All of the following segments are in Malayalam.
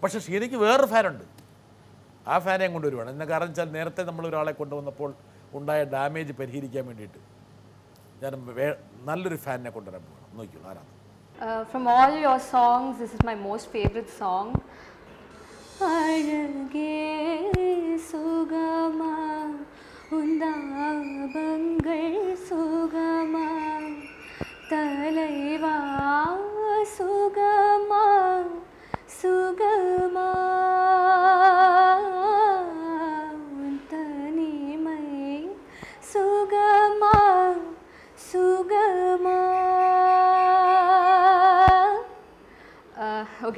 പക്ഷേ ഷീനയ്ക്ക് വേറൊരു ഫാനുണ്ട് ആ ഫാനെ കൊണ്ടുവരുവാണ് എന്ന കാരണം വെച്ചാൽ നേരത്തെ നമ്മൾ ഒരാളെ കൊണ്ടുവന്നപ്പോൾ ഉണ്ടായ ഡാമേജ് പരിഹരിക്കാൻ വേണ്ടിയിട്ട് ഞാൻ നല്ലൊരു ഫാനിനെ കൊണ്ടുവരാൻ പോകണം നോക്കൂ ആരാണ് from all your songs this is my most favourite song Azhake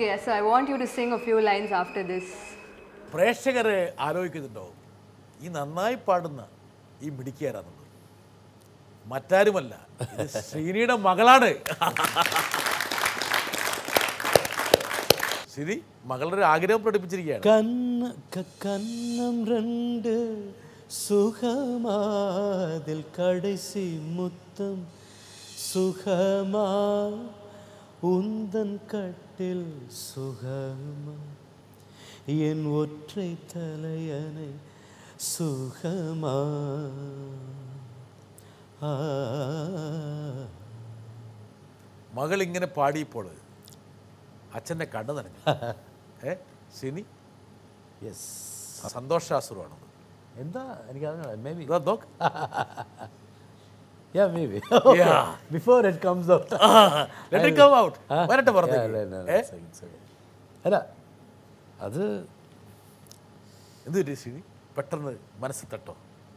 Okay, so I want you to sing a few lines after this. പ്രേക്ഷകരെ ആലോചിക്കുന്നുണ്ടോ ഈ നന്നായി പാടുന്ന ഈ മിടുക്കിയാരാന്നുള്ളത് മറ്റാരുമല്ല ശ്രീനിയുടെ മകളാണ് ശ്രീനി മകളുടെ ആഗ്രഹം പ്രകടിപ്പിച്ചിരിക്കുകയാണ് കണ്ണ് കണ്ണം രണ്ട് സുഖമാതിൽ കടസി മുത്തം സുഖമാ உந்தன் கட்டில் சுகமா என் ஒற்றை தலையனை சுகமா മകൾ ഇങ്ങനെ പാടിയപ്പോൾ അച്ഛൻ്റെ കണ്ണു നനഞ്ഞു ഏ സിനി യെസ് സന്തോഷാശ്രമാണ് എന്താ എനിക്കറിഞ്ഞോ മേ ബി നോക്ക് Yeah, maybe. yeah. Before it comes out. Uh-huh. Let it come out. Uh-huh. വരട്ടെ പുറത്തേക്ക് അല്ല അത് എന്ത് രശ്മി പെട്ടെന്ന് മനസ്സിൽ തട്ടോ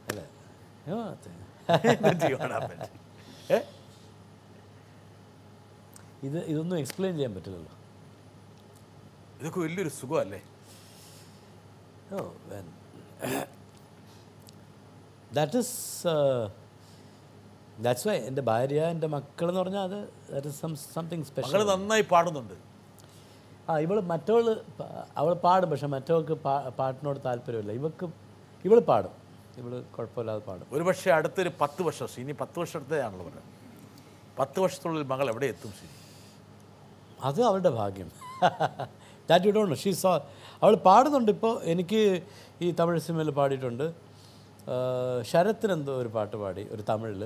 അല്ല ഇത് ഇതൊന്നും എക്സ്പ്ലെയിൻ ചെയ്യാൻ പറ്റില്ലല്ലോ ഇതൊക്കെ വലിയൊരു സുഖമല്ലേ oh that is that's why എൻ്റെ ഭാര്യ എൻ്റെ മക്കൾ എന്ന് പറഞ്ഞാൽ അത് ദാറ്റ് ഇസ് സംതിങ് സ്പെഷ്യൽ നന്നായി പാടുന്നുണ്ട് ആ ഇവൾ മറ്റവൾ അവൾ പാടും പക്ഷെ മറ്റവൾക്ക് പാ പാട്ടിനോട് താല്പര്യമില്ല ഇവൾക്ക് ഇവൾ പാടും ഇവൾ കുഴപ്പമില്ലാതെ പാടും ഒരു പക്ഷേ അടുത്തൊരു പത്ത് വർഷം ഇനി പത്ത് വർഷത്തേതാണല്ലോ പറഞ്ഞത് പത്ത് വർഷത്തുള്ളിൽ മകൾ എവിടെ എത്തും ശരി അത് അവളുടെ ഭാഗ്യം that you don't she so അവൾ പാടുന്നുണ്ട് ഇപ്പോൾ എനിക്ക് ഈ തമിഴ് സിനിമയിൽ പാടിയിട്ടുണ്ട് ശരത്തിനെന്തോ ഒരു പാട്ട് പാടി ഒരു തമിഴിൽ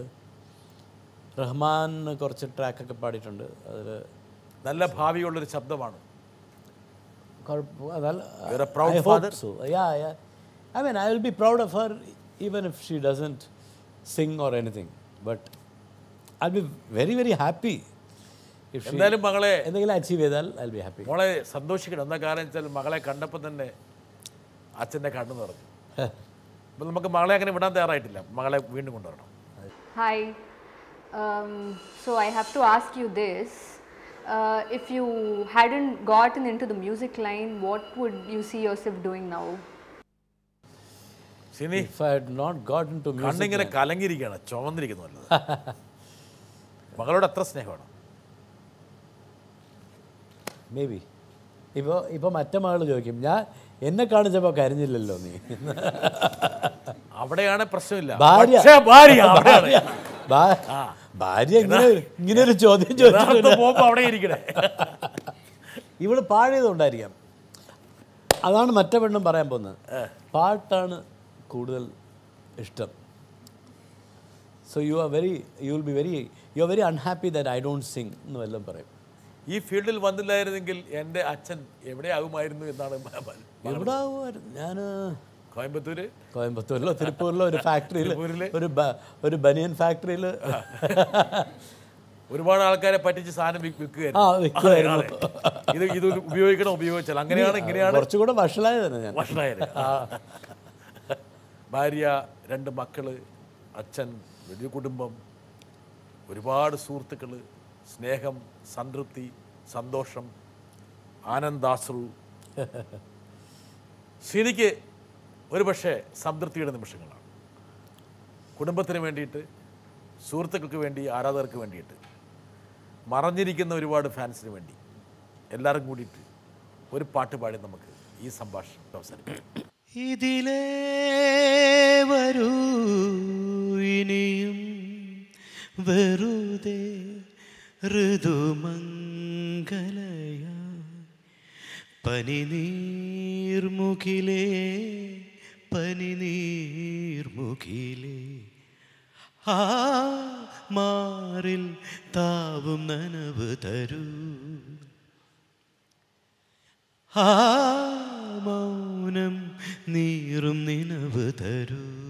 റഹ്മാൻ കുറച്ച് ട്രാക്കൊക്കെ പാടിയിട്ടുണ്ട് അതിൽ നല്ല ഭാവിയുള്ളൊരു ശബ്ദമാണ് I mean I will be proud of her even if she doesn't sing or anything but I be very very happy എന്തായാലും മകളെ എന്തെങ്കിലും അച്ചീവ് ചെയ്താൽ ഐ ബി ഹാപ്പി മോളെ സന്തോഷിക്കണം എന്താ കാരണം വെച്ചാൽ മകളെ കണ്ടപ്പോൾ തന്നെ അച്ഛൻ്റെ കണ്ണു നിറഞ്ഞു നമുക്ക് മകളെ അങ്ങനെ വിടാൻ തയ്യാറായിട്ടില്ല മകളെ വീണ്ടും കൊണ്ടുവരണം hi Um, so I have to ask you this, uh, if you hadn't gotten into the music line, what would you see yourself doing now? Sini if I had not got in to കണ്ണിങ്ങനെ കലങ്ങിയിരിക്കുകയാണ് ചുമന്നിരിക്കുന്നു മകളോട് അത്ര സ്നേഹമാണ് മേ ബി ഇപ്പോൾ ഇപ്പോൾ മറ്റേ മകൾ ചോദിക്കും ഞാൻ എന്നെ കാണിച്ചപ്പോൾ കരഞ്ഞില്ലല്ലോ നീ അവിടെയാണ് പ്രശ്നമില്ല ഭാര്യ ഭാര്യ ഭാര്യ ഇങ്ങനെ ഒരു ചോദ്യം ചോദിച്ചു അവിടെ ഇരിക്കണേ ഇവള് പാടിയതുകൊണ്ടായിരിക്കാം അതാണ് മറ്റേ പെണ്ണും പറയാൻ പോകുന്നത് പാട്ടാണ് കൂടുതൽ ഇഷ്ടം so you are very you will be very you are very unhappy that I don't sing എന്ന് വല്ലതും പറയും ഈ ഫീൽഡിൽ വന്നില്ലായിരുന്നെങ്കിൽ എൻ്റെ അച്ഛൻ എവിടെയാകുമായിരുന്നു എന്നാണ് എവിടെ ആകുമായിരുന്നു ഞാൻ കോയമ്പത്തൂര് കോയമ്പത്തൂരിലോ തിരുപ്പൂരിലോ ഒരു ഫാക്ടറിയിൽ ഒരു ഒരു ബനിയൻ ഫാക്ടറിയിൽ ഒരുപാട് ആൾക്കാരെ പറ്റിച്ച് സാധനം വിൽക്കുകയായിരുന്നു ഇത് ഇത് ഉപയോഗിക്കണം ഉപയോഗിച്ചാൽ അങ്ങനെയാണ് ഇങ്ങനെയാണ് കുറച്ചുകൂടെ വഷളായതാണ് വഷളായത് ഭാര്യ രണ്ട് മക്കള് അച്ഛൻ വലിയ കുടുംബം ഒരുപാട് സുഹൃത്തുക്കൾ സ്നേഹം സംതൃപ്തി സന്തോഷം ആനന്ദാശ്രു ശരിക്ക് ഒരുപക്ഷെ സംതൃപ്തിയുടെ നിമിഷങ്ങളാണ് കുടുംബത്തിന് വേണ്ടിയിട്ട് സുഹൃത്തുക്കൾക്ക് വേണ്ടി ആരാധകർക്ക് വേണ്ടിയിട്ട് മറഞ്ഞിരിക്കുന്ന ഒരുപാട് ഫാൻസിന് വേണ്ടി എല്ലാവരും കൂടിയിട്ട് ഒരു പാട്ട് പാടി നമുക്ക് ഈ സംഭാഷണം അവസാനിപ്പിക്കാം ഇതിലേ വരൂ ഇനിയും വെറുതെ ഋതുമംഗലയ പനിനീർമുഖിലേ പനി നീർമുഖിലെ ആ മാറിൽ താവും നനവ് തരൂ ആ മൗനം നീറും നിനവ് തരൂ